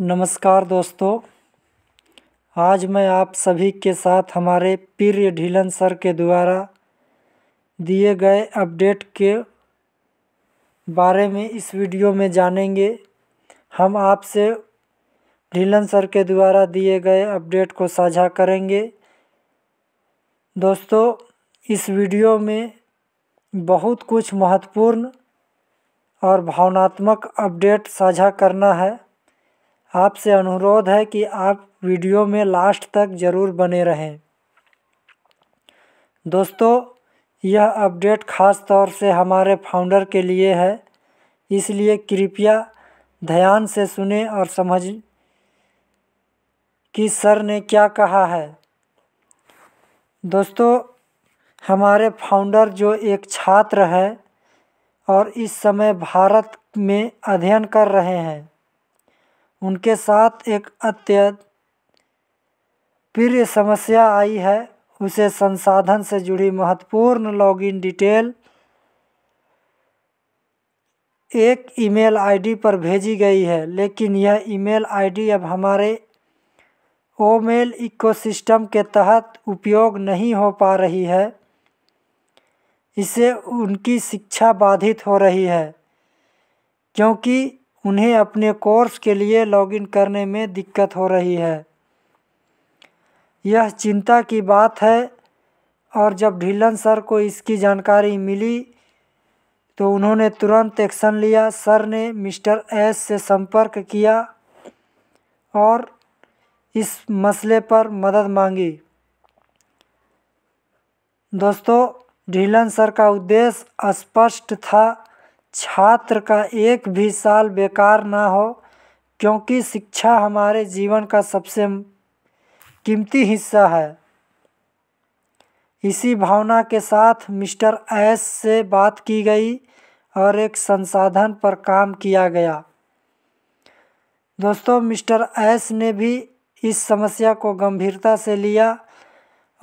नमस्कार दोस्तों आज मैं आप सभी के साथ हमारे प्रिय ढीलन सर के द्वारा दिए गए अपडेट के बारे में इस वीडियो में जानेंगे हम आपसे ढीलन सर के द्वारा दिए गए अपडेट को साझा करेंगे दोस्तों इस वीडियो में बहुत कुछ महत्वपूर्ण और भावनात्मक अपडेट साझा करना है आपसे अनुरोध है कि आप वीडियो में लास्ट तक ज़रूर बने रहें दोस्तों यह अपडेट ख़ास तौर से हमारे फाउंडर के लिए है इसलिए कृपया ध्यान से सुने और समझ कि सर ने क्या कहा है दोस्तों हमारे फाउंडर जो एक छात्र है और इस समय भारत में अध्ययन कर रहे हैं उनके साथ एक अत्यंत प्रिय समस्या आई है उसे संसाधन से जुड़ी महत्वपूर्ण लॉगिन डिटेल एक ईमेल आईडी पर भेजी गई है लेकिन यह ईमेल आईडी अब हमारे ओमेल इकोसिस्टम के तहत उपयोग नहीं हो पा रही है इससे उनकी शिक्षा बाधित हो रही है क्योंकि उन्हें अपने कोर्स के लिए लॉगिन करने में दिक्कत हो रही है यह चिंता की बात है और जब ढिलन सर को इसकी जानकारी मिली तो उन्होंने तुरंत एक्शन लिया सर ने मिस्टर एस से संपर्क किया और इस मसले पर मदद मांगी दोस्तों ढीलन सर का उद्देश्य स्पष्ट था छात्र का एक भी साल बेकार ना हो क्योंकि शिक्षा हमारे जीवन का सबसे कीमती हिस्सा है इसी भावना के साथ मिस्टर एस से बात की गई और एक संसाधन पर काम किया गया दोस्तों मिस्टर एस ने भी इस समस्या को गंभीरता से लिया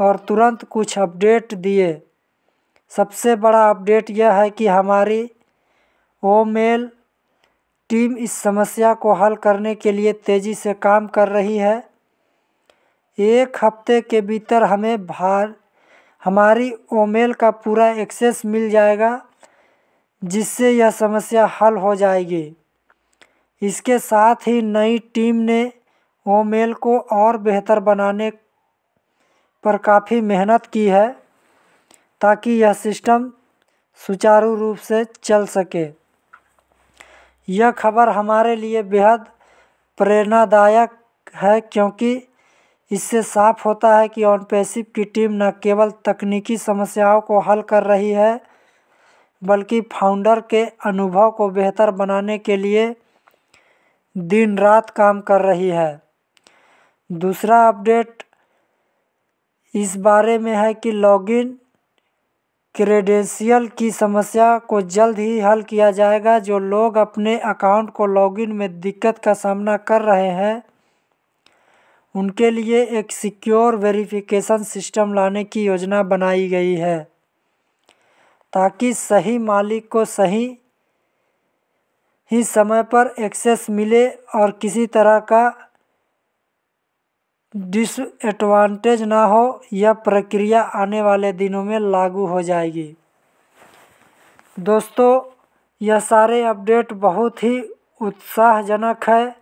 और तुरंत कुछ अपडेट दिए सबसे बड़ा अपडेट यह है कि हमारी ओमेल टीम इस समस्या को हल करने के लिए तेजी से काम कर रही है एक हफ्ते के भीतर हमें भार हमारी ओमेल का पूरा एक्सेस मिल जाएगा जिससे यह समस्या हल हो जाएगी इसके साथ ही नई टीम ने ओमेल को और बेहतर बनाने पर काफ़ी मेहनत की है ताकि यह सिस्टम सुचारू रूप से चल सके यह खबर हमारे लिए बेहद प्रेरणादायक है क्योंकि इससे साफ होता है कि ऑन की टीम न केवल तकनीकी समस्याओं को हल कर रही है बल्कि फाउंडर के अनुभव को बेहतर बनाने के लिए दिन रात काम कर रही है दूसरा अपडेट इस बारे में है कि लॉगिन क्रेडेंशियल की समस्या को जल्द ही हल किया जाएगा जो लोग अपने अकाउंट को लॉगिन में दिक्कत का सामना कर रहे हैं उनके लिए एक सिक्योर वेरिफिकेशन सिस्टम लाने की योजना बनाई गई है ताकि सही मालिक को सही ही समय पर एक्सेस मिले और किसी तरह का डिसएडवांटेज ना हो यह प्रक्रिया आने वाले दिनों में लागू हो जाएगी दोस्तों यह सारे अपडेट बहुत ही उत्साहजनक है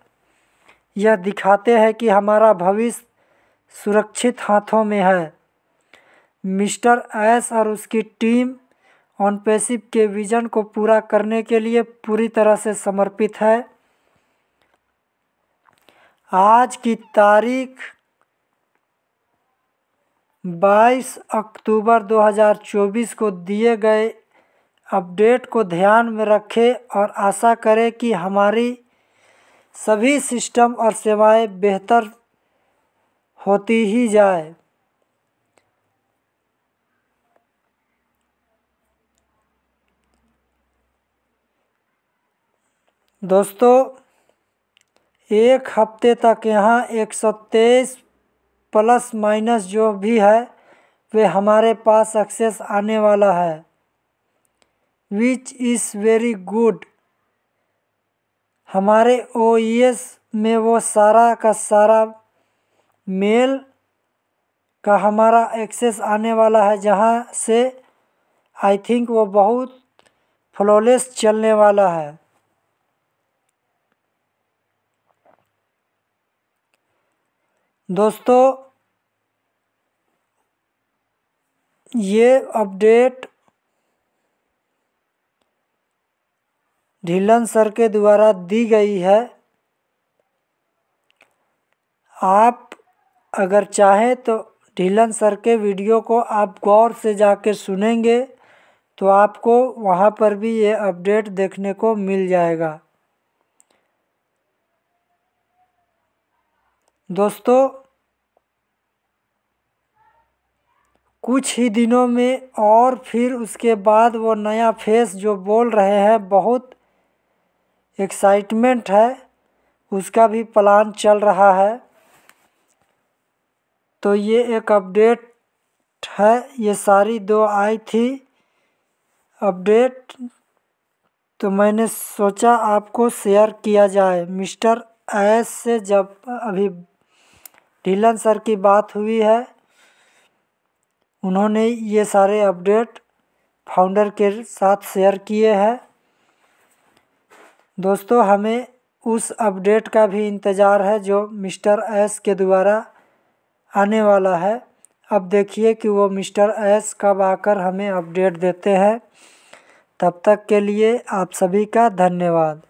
यह दिखाते हैं कि हमारा भविष्य सुरक्षित हाथों में है मिस्टर एस और उसकी टीम ऑनपेसिव के विजन को पूरा करने के लिए पूरी तरह से समर्पित है आज की तारीख बाईस अक्टूबर 2024 को दिए गए अपडेट को ध्यान में रखें और आशा करें कि हमारी सभी सिस्टम और सेवाएं बेहतर होती ही जाए दोस्तों एक हफ्ते तक यहाँ एक सौ तेईस प्लस माइनस जो भी है वे हमारे पास सक्सेस आने वाला है विच इज़ वेरी गुड हमारे ओ e में वो सारा का सारा मेल का हमारा एक्सेस आने वाला है जहाँ से आई थिंक वो बहुत फ्लॉलेस चलने वाला है दोस्तों ये अपडेट ढिलन सर के द्वारा दी गई है आप अगर चाहें तो ढिलन सर के वीडियो को आप गौर से जाके सुनेंगे तो आपको वहाँ पर भी ये अपडेट देखने को मिल जाएगा दोस्तों कुछ ही दिनों में और फिर उसके बाद वो नया फेस जो बोल रहे हैं बहुत एक्साइटमेंट है उसका भी प्लान चल रहा है तो ये एक अपडेट है ये सारी दो आई थी अपडेट तो मैंने सोचा आपको शेयर किया जाए मिस्टर एस से जब अभी ढिलन सर की बात हुई है उन्होंने ये सारे अपडेट फाउंडर के साथ शेयर किए हैं दोस्तों हमें उस अपडेट का भी इंतज़ार है जो मिस्टर एस के द्वारा आने वाला है अब देखिए कि वो मिस्टर एस कब आकर हमें अपडेट देते हैं तब तक के लिए आप सभी का धन्यवाद